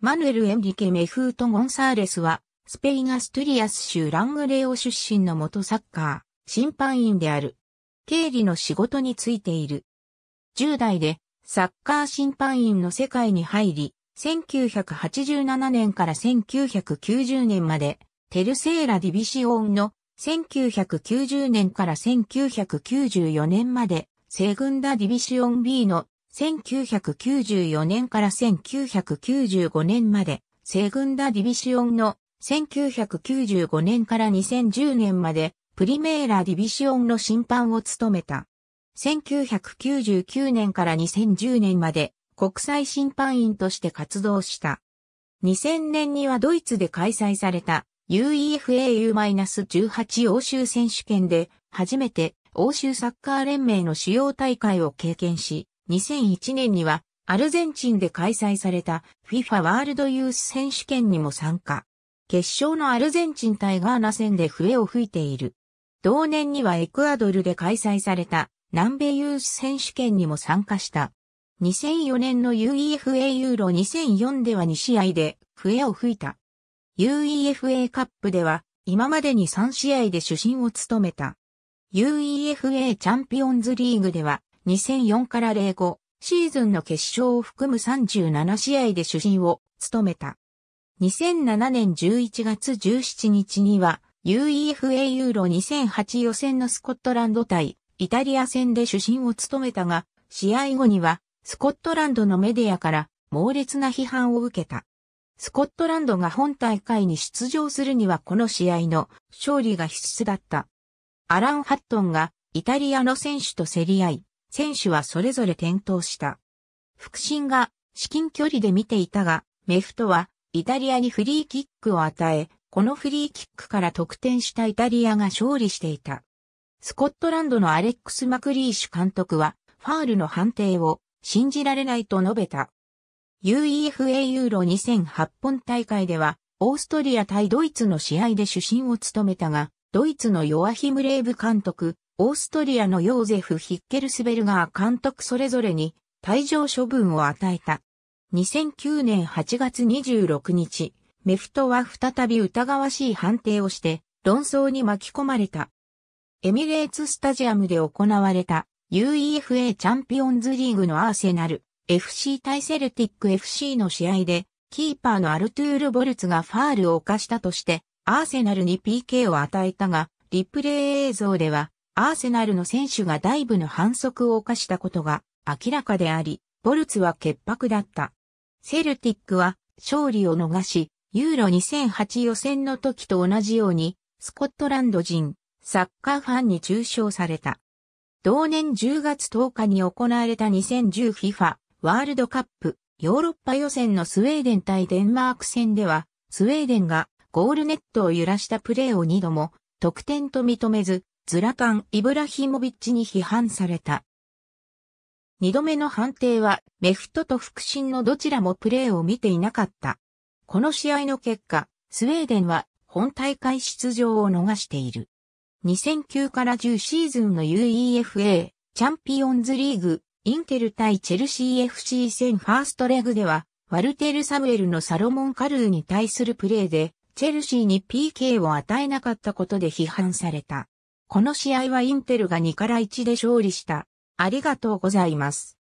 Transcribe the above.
マヌエル・エンリケ・メフート・ゴンサーレスは、スペイン・アストゥリアス州ラングレオ出身の元サッカー、審判員である。経理の仕事についている。10代で、サッカー審判員の世界に入り、1987年から1990年まで、テルセーラ・ディビシオンの1990年から1994年まで、セグンダ・ディビシオン B の1994年から1995年まで、西軍ダディビシオンの1995年から2010年まで、プリメーラディビシオンの審判を務めた。1999年から2010年まで国際審判員として活動した。2000年にはドイツで開催された UEFAU-18 欧州選手権で初めて欧州サッカー連盟の主要大会を経験し、2001年にはアルゼンチンで開催された FIFA ワールドユース選手権にも参加。決勝のアルゼンチン対ガーナ戦で笛を吹いている。同年にはエクアドルで開催された南米ユース選手権にも参加した。2004年の UEFA ユーロ2004では2試合で笛を吹いた。UEFA カップでは今までに3試合で主審を務めた。UEFA チャンピオンズリーグでは2004から05シーズンの決勝を含む37試合で主審を務めた。2007年11月17日には UEFA ユーロ2008予選のスコットランド対イタリア戦で主審を務めたが、試合後にはスコットランドのメディアから猛烈な批判を受けた。スコットランドが本大会に出場するにはこの試合の勝利が必須だった。アラン・ハットンがイタリアの選手と競り合い、選手はそれぞれ転倒した。腹心が至近距離で見ていたが、メフトはイタリアにフリーキックを与え、このフリーキックから得点したイタリアが勝利していた。スコットランドのアレックス・マクリーシュ監督は、ファールの判定を信じられないと述べた。UEFA ユーロ2008本大会では、オーストリア対ドイツの試合で主審を務めたが、ドイツのヨアヒム・レーブ監督、オーストリアのヨーゼフ・ヒッケルスベルガー監督それぞれに退場処分を与えた。2009年8月26日、メフトは再び疑わしい判定をして論争に巻き込まれた。エミレーツスタジアムで行われた UEFA チャンピオンズリーグのアーセナル FC 対セルティック FC の試合でキーパーのアルトゥール・ボルツがファールを犯したとしてアーセナルに PK を与えたがリプレイ映像ではアーセナルの選手がダイブの反則を犯したことが明らかであり、ボルツは潔白だった。セルティックは勝利を逃し、ユーロ2008予選の時と同じように、スコットランド人、サッカーファンに中傷された。同年10月10日に行われた 2010FIFA ワールドカップヨーロッパ予選のスウェーデン対デンマーク戦では、スウェーデンがゴールネットを揺らしたプレーを2度も得点と認めず、ズラタン・イブラヒモビッチに批判された。二度目の判定は、メフトと腹心のどちらもプレーを見ていなかった。この試合の結果、スウェーデンは本大会出場を逃している。2009から10シーズンの UEFA チャンピオンズリーグインテル対チェルシー FC 戦ファーストレグでは、ワルテル・サムエルのサロモン・カルーに対するプレーで、チェルシーに PK を与えなかったことで批判された。この試合はインテルが2から1で勝利した。ありがとうございます。